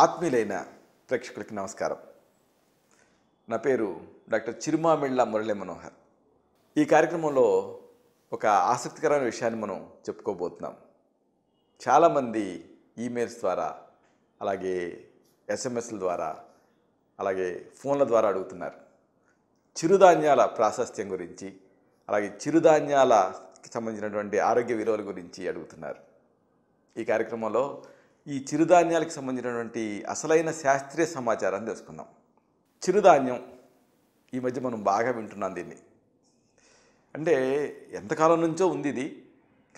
ఆత్మీయులైన ప్రేక్షకులకి నమస్కారం నా పేరు డాక్టర్ చిరుమామిళ్ళ మురళీ మనోహర్ ఈ కార్యక్రమంలో ఒక ఆసక్తికరమైన విషయాన్ని మనం చెప్పుకోబోతున్నాం చాలామంది ఈమెయిల్స్ ద్వారా అలాగే ఎస్ఎంఎస్ల ద్వారా అలాగే ఫోన్ల ద్వారా అడుగుతున్నారు చిరుధాన్యాల ప్రాశస్త్యం గురించి అలాగే చిరుధాన్యాలకి సంబంధించినటువంటి ఆరోగ్య విలువల గురించి అడుగుతున్నారు ఈ కార్యక్రమంలో ఈ చిరుధాన్యాలకు సంబంధించినటువంటి అసలైన శాస్త్రీయ సమాచారాన్ని తెలుసుకుందాం చిరుధాన్యం ఈ మధ్య మనం బాగా వింటున్నాం దీన్ని అంటే ఎంతకాలం నుంచో ఉంది ఇది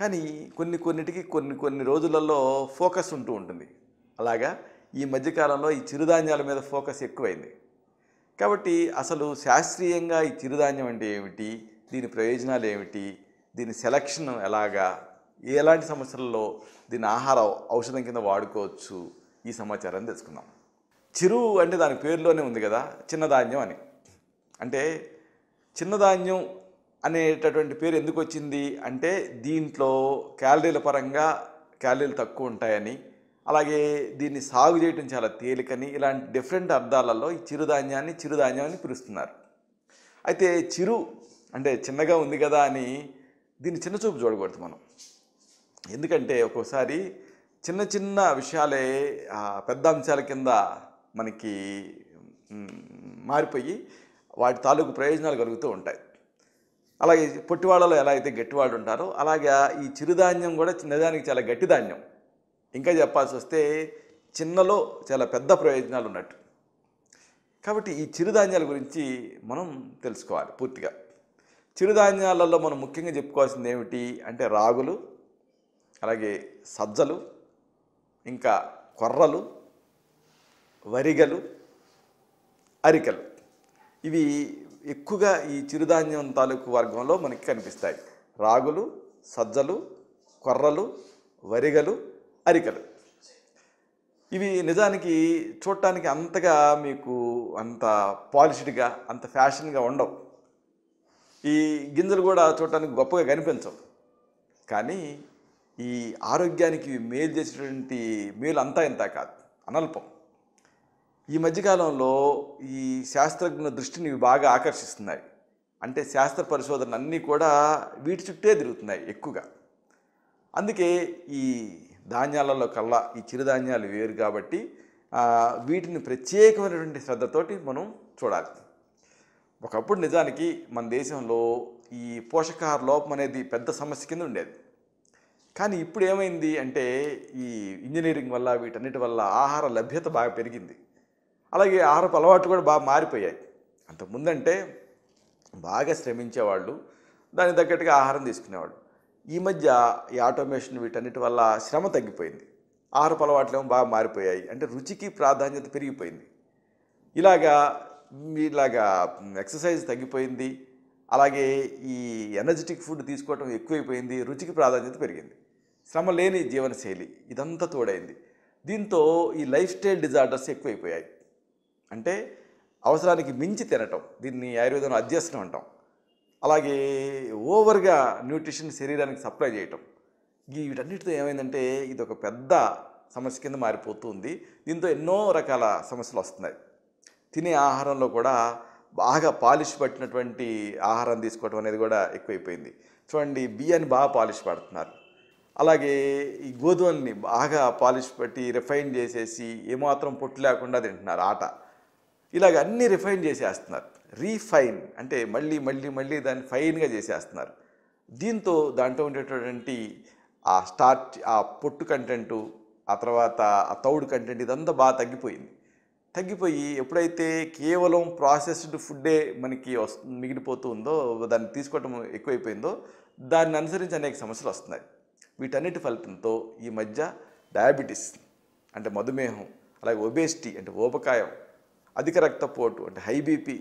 కానీ కొన్ని కొన్నిటికి కొన్ని కొన్ని రోజులలో ఫోకస్ ఉంటూ ఉంటుంది అలాగా ఈ మధ్యకాలంలో ఈ చిరుధాన్యాల మీద ఫోకస్ ఎక్కువైంది కాబట్టి అసలు శాస్త్రీయంగా ఈ చిరుధాన్యం అంటే ఏమిటి దీని ప్రయోజనాలు ఏమిటి దీని సెలక్షన్ ఎలాగా ఎలాంటి సమస్యలలో దీని ఆహార ఔషధం కింద వాడుకోవచ్చు ఈ సమాచారాన్ని తెలుసుకుందాం చిరు అంటే దాని పేరులోనే ఉంది కదా చిన్నధాన్యం అని అంటే చిన్నధాన్యం అనేటటువంటి పేరు ఎందుకు వచ్చింది అంటే దీంట్లో క్యాలరీల పరంగా క్యాలరీలు తక్కువ ఉంటాయని అలాగే దీన్ని సాగు చేయటం చాలా తేలికని ఇలాంటి డిఫరెంట్ అర్థాలలో ఈ చిరుధాన్యాన్ని చిరుధాన్యం అని పిలుస్తున్నారు అయితే చిరు అంటే చిన్నగా ఉంది కదా అని దీన్ని చిన్న చూపు చూడకూడదు మనం ఎందుకంటే ఒక్కోసారి చిన్న చిన్న విషయాలే పెద్ద అంశాల కింద మనకి మారిపోయి వాటి తాలూకు ప్రయోజనాలు కలుగుతూ ఉంటాయి అలాగే పొట్టివాళ్ళలో ఎలా అయితే గట్టివాళ్ళు ఉంటారో అలాగే ఈ చిరుధాన్యం కూడా చిన్నదానికి చాలా గట్టి ధాన్యం ఇంకా చెప్పాల్సి వస్తే చిన్నలో చాలా పెద్ద ప్రయోజనాలు ఉన్నట్టు కాబట్టి ఈ చిరుధాన్యాల గురించి మనం తెలుసుకోవాలి పూర్తిగా చిరుధాన్యాలలో మనం ముఖ్యంగా చెప్పుకోవాల్సింది ఏమిటి అంటే రాగులు అలాగే సజ్జలు ఇంకా కొర్రలు వరిగలు అరికలు ఇవి ఎక్కువగా ఈ చిరుధాన్యం తాలూకు వర్గంలో మనకి కనిపిస్తాయి రాగులు సజ్జలు కొర్రలు వరిగలు అరికలు ఇవి నిజానికి చూడటానికి అంతగా మీకు అంత పాలిష్డ్గా అంత ఫ్యాషన్గా ఉండవు ఈ గింజలు కూడా చూడటానికి గొప్పగా కనిపించవు కానీ ఈ ఆరోగ్యానికి మేలు చేసేటువంటి మేలు అంతా ఇంత కాదు అనల్పం ఈ మధ్యకాలంలో ఈ శాస్త్రజ్ఞ దృష్టిని బాగా ఆకర్షిస్తున్నాయి అంటే శాస్త్ర పరిశోధన అన్నీ కూడా వీటి చుట్టే తిరుగుతున్నాయి ఎక్కువగా అందుకే ఈ ధాన్యాలలో కల్లా ఈ చిరుధాన్యాలు వేరు కాబట్టి వీటిని ప్రత్యేకమైనటువంటి శ్రద్ధతోటి మనం చూడాలి ఒకప్పుడు నిజానికి మన దేశంలో ఈ పోషకాహార లోపం అనేది పెద్ద సమస్య కింద ఉండేది కానీ ఇప్పుడు ఏమైంది అంటే ఈ ఇంజనీరింగ్ వల్ల వీటన్నిటి వల్ల ఆహార లభ్యత బాగా పెరిగింది అలాగే ఆహారపు అలవాట్లు కూడా బాగా మారిపోయాయి అంతకుముందంటే బాగా శ్రమించేవాళ్ళు దానికి తగ్గట్టుగా ఆహారం తీసుకునేవాళ్ళు ఈ మధ్య ఈ ఆటోమేషన్ వీటన్నిటి వల్ల శ్రమ తగ్గిపోయింది ఆహారపు ఏమో బాగా మారిపోయాయి అంటే రుచికి ప్రాధాన్యత పెరిగిపోయింది ఇలాగా ఇలాగా ఎక్సర్సైజ్ తగ్గిపోయింది అలాగే ఈ ఎనర్జెటిక్ ఫుడ్ తీసుకోవటం ఎక్కువైపోయింది రుచికి ప్రాధాన్యత పెరిగింది శ్రమ లేని జీవనశైలి ఇదంతా తోడైంది దీంతో ఈ లైఫ్ స్టైల్ డిజార్డర్స్ ఎక్కువైపోయాయి అంటే అవసరానికి మించి తినటం దీన్ని ఆయుర్వేదంలో అధ్యసనం అంటాం అలాగే ఓవర్గా న్యూట్రిషన్ శరీరానికి సప్లై చేయటం వీటన్నిటితో ఏమైందంటే ఇది ఒక పెద్ద సమస్య కింద మారిపోతుంది దీంతో ఎన్నో రకాల సమస్యలు వస్తున్నాయి తినే ఆహారంలో కూడా బాగా పాలిష్ పట్టినటువంటి ఆహారం తీసుకోవటం అనేది కూడా ఎక్కువైపోయింది చూడండి బియ్యాన్ని బాగా పాలిష్ పడుతున్నారు అలాగే ఈ గోధుమల్ని బాగా పాలిష్ పెట్టి రిఫైన్ చేసేసి ఏమాత్రం పొట్టు లేకుండా తింటున్నారు ఆట ఇలాగ అన్నీ రిఫైన్ చేసేస్తున్నారు రీఫైన్ అంటే మళ్ళీ మళ్ళీ మళ్ళీ దాన్ని ఫైన్గా చేసేస్తున్నారు దీంతో దాంట్లో ఉండేటటువంటి ఆ స్టార్ట్ ఆ పొట్టు కంటెంటు ఆ తర్వాత ఆ తౌడు కంటెంట్ ఇదంతా బాగా తగ్గిపోయింది తగ్గిపోయి ఎప్పుడైతే కేవలం ప్రాసెస్డ్ ఫుడ్డే మనకి వస్తు మిగిలిపోతుందో దాన్ని తీసుకోవటం ఎక్కువైపోయిందో దాన్ని అనుసరించి అనేక సమస్యలు వస్తున్నాయి వీటన్నిటి ఫలితంతో ఈ మధ్య డయాబెటీస్ అంటే మధుమేహం అలాగే ఒబేసిటీ అంటే ఓబకాయం అధిక రక్తపోటు అంటే హై బీపీ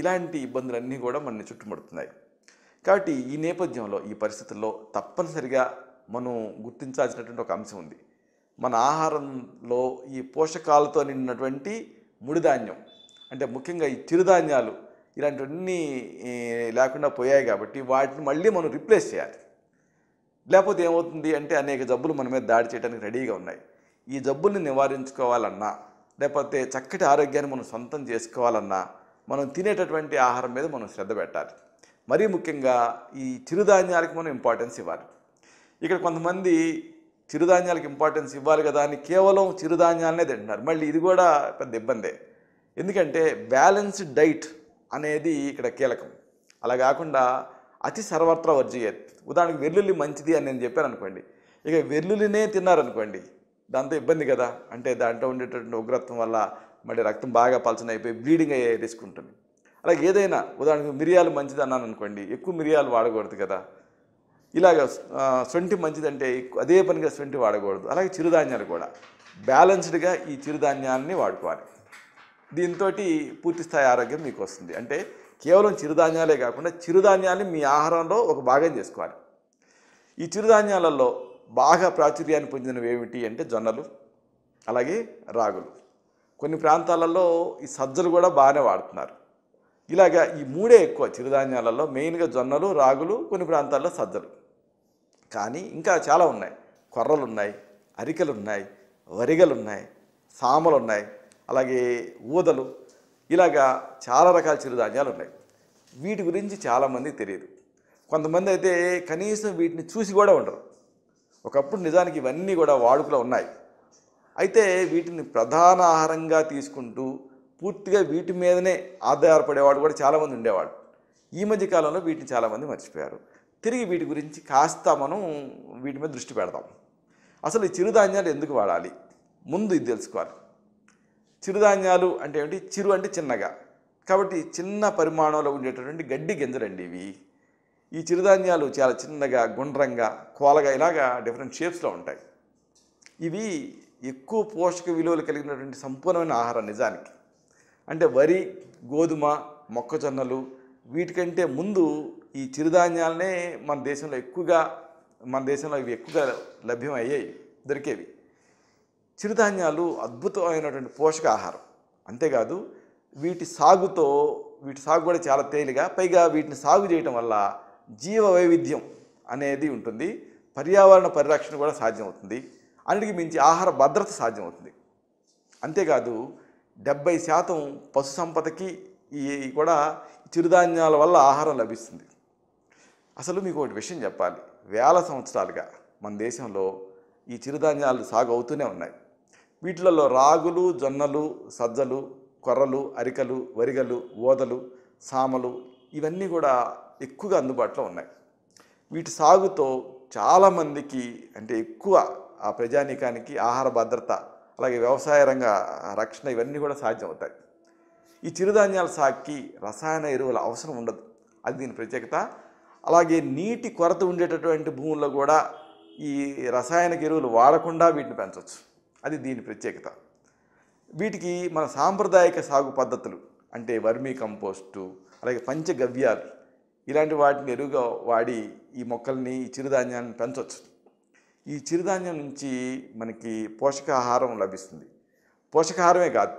ఇలాంటి ఇబ్బందులన్నీ కూడా మనని చుట్టుముడుతున్నాయి కాబట్టి ఈ నేపథ్యంలో ఈ పరిస్థితుల్లో తప్పనిసరిగా మనం గుర్తించాల్సినటువంటి ఒక అంశం ఉంది మన ఆహారంలో ఈ పోషకాలతో నిండినటువంటి ముడిధాన్యం అంటే ముఖ్యంగా ఈ చిరుధాన్యాలు ఇలాంటివన్నీ లేకుండా పోయాయి కాబట్టి వాటిని మళ్ళీ మనం రిప్లేస్ చేయాలి లేకపోతే ఏమవుతుంది అంటే అనేక జబ్బులు మన మీద దాడి చేయడానికి రెడీగా ఉన్నాయి ఈ జబ్బుల్ని నివారించుకోవాలన్నా లేకపోతే చక్కటి ఆరోగ్యాన్ని మనం సొంతం చేసుకోవాలన్నా మనం తినేటటువంటి ఆహారం మీద మనం శ్రద్ధ పెట్టాలి మరీ ముఖ్యంగా ఈ చిరుధాన్యాలకు మనం ఇంపార్టెన్స్ ఇవ్వాలి ఇక్కడ కొంతమంది చిరుధాన్యాలకు ఇంపార్టెన్స్ ఇవ్వాలి కదా అని కేవలం చిరుధాన్యాలనే తింటున్నారు మళ్ళీ ఇది కూడా పెద్ద ఇబ్బందే ఎందుకంటే బ్యాలెన్స్డ్ డైట్ అనేది ఇక్కడ కీలకం అలా కాకుండా అతి సర్వత్ర వర్జీయత్ ఉదాహరణకి వెల్లుల్లి మంచిది అని నేను చెప్పాను అనుకోండి ఇక వెల్లుల్లినే తిన్నారనుకోండి దాంతో ఇబ్బంది కదా అంటే దాంట్లో ఉండేటటువంటి ఉగ్రత్వం వల్ల మరి రక్తం బాగా పలచన అయిపోయి బ్లీడింగ్ అయ్యే రిస్క్ ఉంటుంది అలాగే ఏదైనా ఉదాహరణకు మిరియాలు మంచిది అన్నాను అనుకోండి ఎక్కువ మిరియాలు వాడకూడదు కదా ఇలాగ సొంటి మంచిదంటే అదే పనిగా సొంటి వాడకూడదు అలాగే చిరుధాన్యాలు కూడా బ్యాలెన్స్డ్గా ఈ చిరుధాన్యాలని వాడుకోవాలి దీంతో పూర్తిస్థాయి ఆరోగ్యం మీకు వస్తుంది అంటే కేవలం చిరుధాన్యాలే కాకుండా చిరుధాన్యాన్ని మీ ఆహారంలో ఒక భాగం చేసుకోవాలి ఈ చిరుధాన్యాలలో బాగా ప్రాచుర్యాన్ని పొందినవి ఏమిటి అంటే జొన్నలు అలాగే రాగులు కొన్ని ప్రాంతాలలో ఈ సజ్జలు కూడా బాగానే వాడుతున్నారు ఇలాగా ఈ మూడే ఎక్కువ చిరుధాన్యాలలో మెయిన్గా జొన్నలు రాగులు కొన్ని ప్రాంతాల్లో సజ్జలు కానీ ఇంకా చాలా ఉన్నాయి కొర్రలు ఉన్నాయి అరికలు ఉన్నాయి వరిగలు ఉన్నాయి సామలు ఉన్నాయి అలాగే ఊదలు ఇలాగా చాలా రకాల చిరుధాన్యాలు ఉన్నాయి వీటి గురించి చాలామంది తెలియదు కొంతమంది అయితే కనీసం వీటిని చూసి కూడా ఉండరు ఒకప్పుడు నిజానికి ఇవన్నీ కూడా వాడుకలో ఉన్నాయి అయితే వీటిని ప్రధాన ఆహారంగా తీసుకుంటూ పూర్తిగా వీటి మీదనే ఆధారపడేవాడు కూడా చాలామంది ఉండేవాడు ఈ మధ్య కాలంలో వీటిని చాలామంది మర్చిపోయారు తిరిగి వీటి గురించి కాస్త మనం వీటి మీద దృష్టి పెడదాం అసలు ఈ చిరుధాన్యాలు ఎందుకు వాడాలి ముందు ఇది తెలుసుకోవాలి చిరుధాన్యాలు అంటే ఏమిటి చిరు అంటే చిన్నగా కాబట్టి చిన్న పరిమాణంలో ఉండేటటువంటి గడ్డి గింజలండి ఇవి ఈ చిరుధాన్యాలు చాలా చిన్నగా గుండ్రంగా కోలగా ఇలాగా డిఫరెంట్ షేప్స్లో ఉంటాయి ఇవి ఎక్కువ పోషక విలువలు కలిగినటువంటి సంపూర్ణమైన ఆహారం నిజానికి అంటే వరి గోధుమ మొక్కజొన్నలు వీటికంటే ముందు ఈ చిరుధాన్యాలనే మన దేశంలో ఎక్కువగా మన దేశంలో ఇవి ఎక్కువగా లభ్యం దొరికేవి చిరుధాన్యాలు అద్భుతమైనటువంటి పోషకాహారం అంతేకాదు వీటి సాగుతో వీటి సాగు కూడా చాలా తేలిగా పైగా వీటిని సాగు చేయటం వల్ల జీవ వైవిధ్యం అనేది ఉంటుంది పర్యావరణ పరిరక్షణ కూడా సాధ్యమవుతుంది అన్నిటికీ మించి ఆహార భద్రత సాధ్యమవుతుంది అంతేకాదు డెబ్బై శాతం పశు సంపదకి ఈ కూడా చిరుధాన్యాల వల్ల ఆహారం లభిస్తుంది అసలు మీకు ఒకటి విషయం చెప్పాలి వేల సంవత్సరాలుగా మన దేశంలో ఈ చిరుధాన్యాలు సాగు అవుతూనే ఉన్నాయి వీటిలలో రాగులు జొన్నలు సజ్జలు కొర్రలు అరికలు వరిగలు ఓదలు సామలు ఇవన్నీ కూడా ఎక్కువగా అందుబాటులో ఉన్నాయి వీటి సాగుతో చాలామందికి అంటే ఎక్కువ ఆ ప్రజానీకానికి ఆహార భద్రత అలాగే వ్యవసాయ రంగ రక్షణ ఇవన్నీ కూడా సాధ్యమవుతాయి ఈ చిరుధాన్యాల సాగుకి రసాయన ఎరువుల అవసరం ఉండదు అది దీని ప్రత్యేకత అలాగే నీటి కొరత ఉండేటటువంటి భూముల్లో కూడా ఈ రసాయనిక ఎరువులు వాడకుండా వీటిని పెంచవచ్చు అది దీని ప్రత్యేకత వీటికి మన సాంప్రదాయక సాగు పద్ధతులు అంటే వర్మీ కంపోస్టు అలాగే పంచగవ్యాలు ఇలాంటి వాటిని ఎరువుగా వాడి ఈ మొక్కల్ని ఈ చిరుధాన్యాన్ని పెంచవచ్చు ఈ చిరుధాన్యం నుంచి మనకి పోషకాహారం లభిస్తుంది పోషకాహారమే కాదు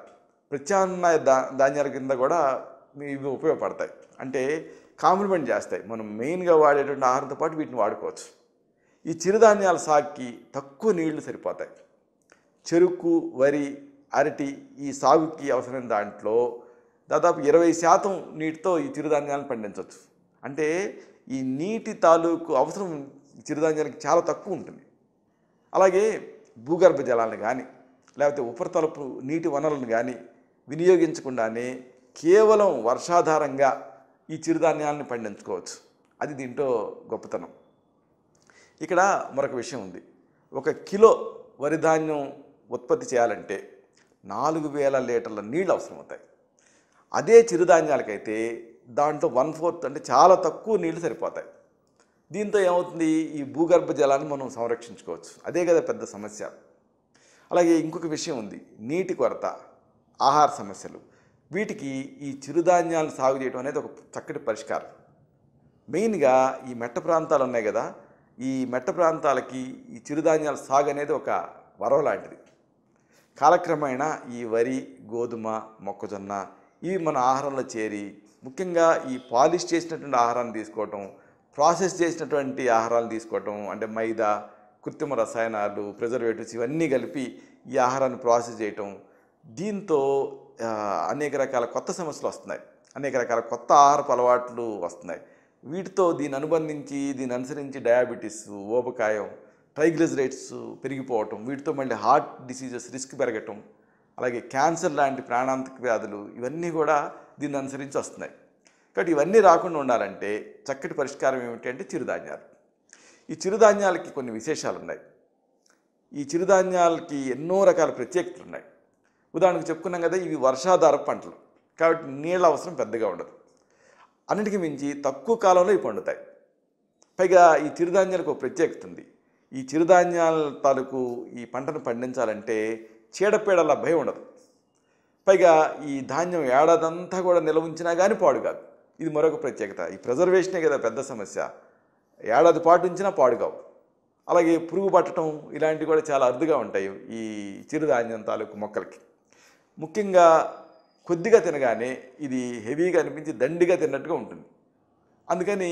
ప్రత్యామ్నాయ దా ధాన్యాల కింద కూడా ఇవి ఉపయోగపడతాయి అంటే కాంప్లిమెంట్ చేస్తాయి మనం మెయిన్గా వాడేటువంటి ఆహారంతో పాటు వీటిని వాడుకోవచ్చు ఈ చిరుధాన్యాల సాగుకి తక్కువ నీళ్లు సరిపోతాయి చెరుకు వరి అరటి ఈ సాగుకి అవసరమైన దాంట్లో దాదాపు ఇరవై శాతం నీటితో ఈ చిరుధాన్యాలను పండించవచ్చు అంటే ఈ నీటి తాలూకు అవసరం చిరుధాన్యానికి చాలా తక్కువ ఉంటుంది అలాగే భూగర్భ జలాలను కానీ లేకపోతే ఉపరితలపు నీటి వనరులను కానీ వినియోగించకుండానే కేవలం వర్షాధారంగా ఈ చిరుధాన్యాలను పండించుకోవచ్చు అది దీంట్లో గొప్పతనం ఇక్కడ మరొక విషయం ఉంది ఒక కిలో వరిధాన్యం ఉత్పత్తి చేయాలంటే నాలుగు వేల లీటర్ల నీళ్ళు అవసరం అవుతాయి అదే చిరుధాన్యాలకైతే దాంట్లో వన్ ఫోర్త్ అంటే చాలా తక్కువ నీళ్లు సరిపోతాయి దీంతో ఏమవుతుంది ఈ భూగర్భ జలాన్ని మనం సంరక్షించుకోవచ్చు అదే కదా పెద్ద సమస్య అలాగే ఇంకొక విషయం ఉంది నీటి కొరత ఆహార సమస్యలు వీటికి ఈ చిరుధాన్యాలను సాగు చేయడం అనేది ఒక చక్కటి పరిష్కారం మెయిన్గా ఈ మెట్ట ప్రాంతాలు ఉన్నాయి కదా ఈ మెట్ట ప్రాంతాలకి ఈ చిరుధాన్యాల సాగు అనేది ఒక వరం లాంటిది కాలక్రమేణా ఈ వరి గోధుమ మొక్కజొన్న ఇవి మన ఆహారంలో చేరి ముఖ్యంగా ఈ పాలిష్ చేసినటువంటి ఆహారాన్ని తీసుకోవటం ప్రాసెస్ చేసినటువంటి ఆహారాలు తీసుకోవటం అంటే మైదా కృత్రిమ రసాయనాలు ప్రిజర్వేటివ్స్ ఇవన్నీ కలిపి ఈ ఆహారాన్ని ప్రాసెస్ చేయటం దీంతో అనేక రకాల కొత్త సమస్యలు వస్తున్నాయి అనేక రకాల కొత్త ఆహారపు అలవాట్లు వస్తున్నాయి వీటితో దీన్ని అనుబంధించి దీన్ని అనుసరించి డయాబెటీస్ ఊబకాయం ట్రైగ్లిజరేట్స్ పెరిగిపోవటం వీటితో మళ్ళీ హార్ట్ డిసీజెస్ రిస్క్ పెరగటం అలాగే క్యాన్సర్ లాంటి ప్రాణాంతక వ్యాధులు ఇవన్నీ కూడా దీన్ని అనుసరించి వస్తున్నాయి కాబట్టి ఇవన్నీ రాకుండా ఉండాలంటే చక్కటి పరిష్కారం ఏమిటి అంటే చిరుధాన్యాలు ఈ చిరుధాన్యాలకి కొన్ని విశేషాలు ఉన్నాయి ఈ చిరుధాన్యాలకి ఎన్నో రకాల ప్రత్యేకతలు ఉన్నాయి ఉదాహరణకు చెప్పుకున్నాం కదా ఇవి వర్షాధార పంటలు కాబట్టి నీళ్ళ అవసరం పెద్దగా ఉండదు అన్నిటికీ మించి తక్కువ కాలంలో ఇవి పండుతాయి పైగా ఈ చిరుధాన్యాలకు ఒక ప్రత్యేకత ఉంది ఈ చిరుధాన్యాల తాలూకు ఈ పంటను పండించాలంటే చీడపీడల భయం ఉండదు పైగా ఈ ధాన్యం ఏడాదంతా కూడా నిల్వ ఉంచినా కానీ పాడు కాదు ఇది మరొక ప్రత్యేకత ఈ ప్రిజర్వేషనే కదా పెద్ద సమస్య ఏడాది పాటు ఉంచినా కావు అలాగే పురుగు పట్టడం ఇలాంటివి కూడా చాలా అరుదుగా ఉంటాయి ఈ చిరుధాన్యం తాలూకు మొక్కలకి ముఖ్యంగా కొద్దిగా తినగానే ఇది హెవీగా అనిపించి దండిగా తిన్నట్టుగా ఉంటుంది అందుకని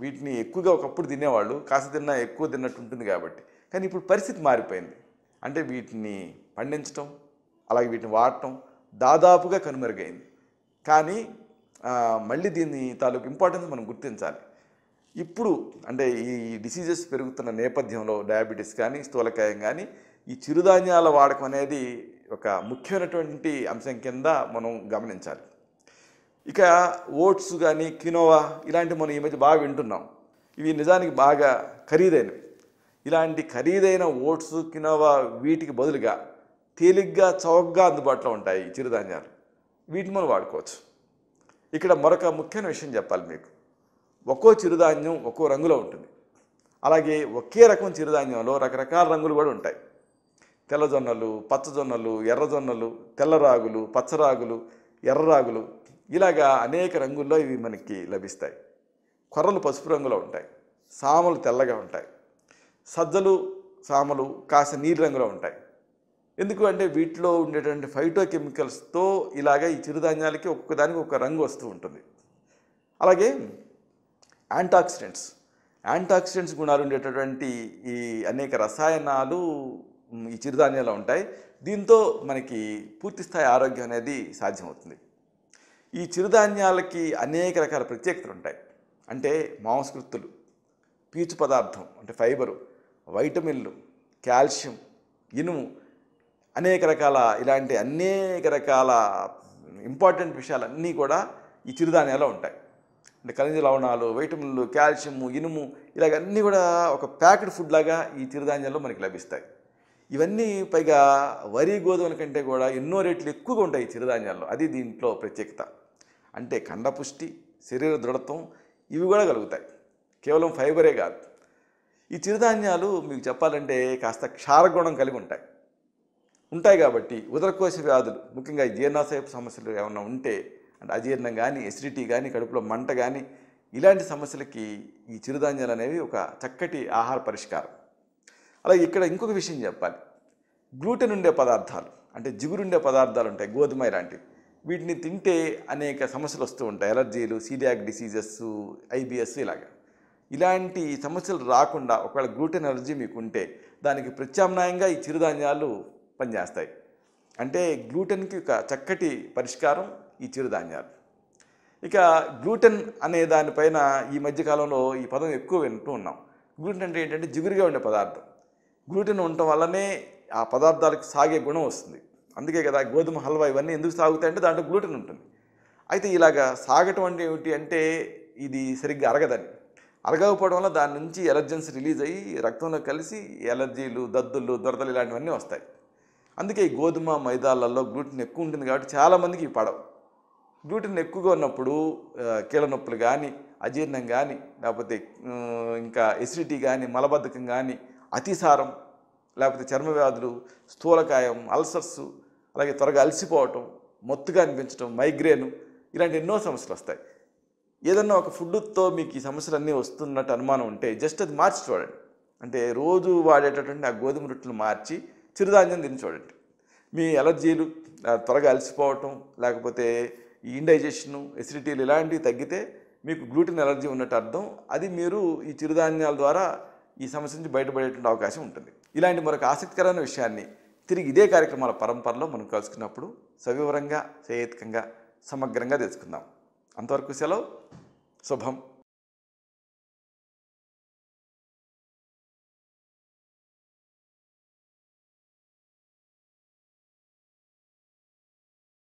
వీటిని ఎక్కువగా ఒకప్పుడు తినేవాళ్ళు కాస్త తిన్నా ఎక్కువ తిన్నట్టు ఉంటుంది కాబట్టి కానీ ఇప్పుడు పరిస్థితి మారిపోయింది అంటే వీటిని పండించటం అలాగే వీటిని వాడటం దాదాపుగా కనుమరుగైంది కానీ మళ్ళీ దీని తాలూకు ఇంపార్టెన్స్ మనం గుర్తించాలి ఇప్పుడు అంటే ఈ డిసీజెస్ పెరుగుతున్న నేపథ్యంలో డయాబెటీస్ కానీ స్థూలకాయం కానీ ఈ చిరుధాన్యాల వాడకం అనేది ఒక ముఖ్యమైనటువంటి అంశం కింద మనం గమనించాలి ఇక ఓట్స్ కానీ కినోవా ఇలాంటి మనం ఈ మధ్య బాగా వింటున్నాం ఇవి నిజానికి బాగా ఖరీదైనవి ఇలాంటి ఖరీదైన ఓట్స్ కినోవా వీటికి బదులుగా తేలిగ్గా చౌకగా అందుబాటులో ఉంటాయి చిరుధాన్యాలు వీటిని మనం వాడుకోవచ్చు ఇక్కడ మరొక ముఖ్యమైన విషయం చెప్పాలి మీకు ఒక్కో చిరుధాన్యం ఒక్కో రంగులో ఉంటుంది అలాగే ఒకే రకం చిరుధాన్యంలో రకరకాల రంగులు కూడా ఉంటాయి తెల్లజొన్నలు పచ్చజొన్నలు ఎర్రజొన్నలు తెల్లరాగులు పచ్చరాగులు ఎర్రరాగులు ఇలాగా అనేక రంగుల్లో ఇవి మనకి లభిస్తాయి కొర్రలు పసుపు రంగులో ఉంటాయి సామలు తెల్లగా ఉంటాయి సజ్జలు సామలు కాసే నీలి రంగులో ఉంటాయి ఎందుకు అంటే వీటిలో ఉండేటువంటి ఫైటో కెమికల్స్తో ఇలాగ ఈ చిరుధాన్యాలకి ఒక్కొక్కదానికి ఒక రంగు వస్తూ ఉంటుంది అలాగే యాంటాక్సిడెంట్స్ యాంటాక్సిడెంట్స్ గుణాలు ఉండేటటువంటి ఈ అనేక రసాయనాలు ఈ చిరుధాన్యాలు ఉంటాయి దీంతో మనకి పూర్తిస్థాయి ఆరోగ్యం అనేది సాధ్యమవుతుంది ఈ చిరుధాన్యాలకి అనేక రకాల ప్రత్యేకతలు ఉంటాయి అంటే మాంసకృత్తులు పీచు పదార్థం అంటే ఫైబరు వైటమిన్లు కాల్షియం ఇనుము అనేక రకాల ఇలాంటి అనేక రకాల ఇంపార్టెంట్ విషయాలన్నీ కూడా ఈ చిరుధాన్యాల్లో ఉంటాయి అంటే ఖనిజ లవణాలు వైటమిన్లు కాల్షియము ఇనుము ఇలాగ అన్నీ కూడా ఒక ప్యాకెడ్ ఫుడ్ లాగా ఈ చిరుధాన్యాల్లో మనకి లభిస్తాయి ఇవన్నీ పైగా వరి గోధుమల కంటే కూడా ఎన్నో రేట్లు ఎక్కువగా ఉంటాయి చిరుధాన్యాల్లో అది దీంట్లో ప్రత్యేకత అంటే కండపుష్టి శరీర దృఢత్వం ఇవి కూడా కలుగుతాయి కేవలం ఫైబరే కాదు ఈ చిరుధాన్యాలు మీకు చెప్పాలంటే కాస్త క్షారగుణం కలిగి ఉంటాయి ఉంటాయి కాబట్టి ఉదరకోశ వ్యాధులు ముఖ్యంగా జీర్ణాశయపు సమస్యలు ఏమైనా ఉంటే అంటే అజీర్ణం కానీ ఎసిడిటీ కానీ కడుపులో మంట కానీ ఇలాంటి సమస్యలకి ఈ చిరుధాన్యాలు అనేవి ఒక చక్కటి ఆహార పరిష్కారం అలాగే ఇక్కడ ఇంకొక విషయం చెప్పాలి గ్లూటెన్ ఉండే పదార్థాలు అంటే జిగురుండే పదార్థాలు ఉంటాయి గోధుమ ఇలాంటివి వీటిని తింటే అనేక సమస్యలు వస్తూ ఉంటాయి ఎలర్జీలు సీడియాక్ డిసీజెస్ ఐబిఎస్ ఇలాగ ఇలాంటి సమస్యలు రాకుండా ఒకవేళ గ్లూటెన్ ఎలర్జీ మీకు ఉంటే దానికి ప్రత్యామ్నాయంగా ఈ చిరుధాన్యాలు పనిచేస్తాయి అంటే గ్లూటెన్కి ఒక చక్కటి పరిష్కారం ఈ చిరుధాన్యాలు ఇక గ్లూటెన్ అనే దానిపైన ఈ మధ్యకాలంలో ఈ పదం ఎక్కువ వింటూ ఉన్నాం గ్లూటెన్ అంటే ఏంటంటే జిగురుగా ఉండే పదార్థం గ్లూటెన్ ఉండటం వల్లనే ఆ పదార్థాలకు సాగే గుణం వస్తుంది అందుకే కదా గోధుమ హల్వా ఇవన్నీ ఎందుకు సాగుతాయి అంటే దాంట్లో గ్లూటెన్ ఉంటుంది అయితే ఇలాగ సాగటం అంటే ఏమిటి అంటే ఇది సరిగ్గా అరగదని అరగకపోవడం వల్ల దాని నుంచి ఎలర్జెన్స్ రిలీజ్ అయ్యి రక్తంలో కలిసి ఎలర్జీలు దద్దులు దొరదలు ఇలాంటివన్నీ వస్తాయి అందుకే ఈ గోధుమ మైదాలలో గ్లూటెన్ ఎక్కువ ఉంటుంది కాబట్టి చాలామందికి ఇవి పడవు గ్లూటెన్ ఎక్కువగా ఉన్నప్పుడు కీళ్ళ నొప్పులు కానీ అజీర్ణం కానీ లేకపోతే ఇంకా ఎసిడిటీ కానీ మలబద్ధకం కానీ అతిసారం లేకపోతే చర్మ వ్యాధులు స్థూలకాయం అల్సర్సు అలాగే త్వరగా అలసిపోవటం మొత్తుగా అనిపించడం మైగ్రేన్ ఇలాంటి ఎన్నో సమస్యలు వస్తాయి ఏదన్నా ఒక ఫుడ్తో మీకు ఈ సమస్యలన్నీ వస్తున్నట్టు అనుమానం ఉంటే జస్ట్ అది మార్చి చూడండి అంటే రోజు వాడేటటువంటి ఆ గోధుమ రొట్టెలు మార్చి చిరుధాన్యం తిని చూడండి మీ ఎలర్జీలు త్వరగా అలసిపోవటం లేకపోతే ఇండైజెషను ఎసిడిటీలు ఇలాంటివి తగ్గితే మీకు గ్లూటిన్ ఎలర్జీ ఉన్నట్టు అర్థం అది మీరు ఈ చిరుధాన్యాల ద్వారా ఈ సమస్య నుంచి బయటపడేటువంటి అవకాశం ఉంటుంది ఇలాంటి మరొక ఆసక్తికరమైన విషయాన్ని తిరిగి ఇదే కార్యక్రమాల పరంపరలో మనం కలుసుకున్నప్పుడు సవివరంగా సహేతకంగా సమగ్రంగా తెలుసుకుందాం అంతవరకు సెలవు శుభం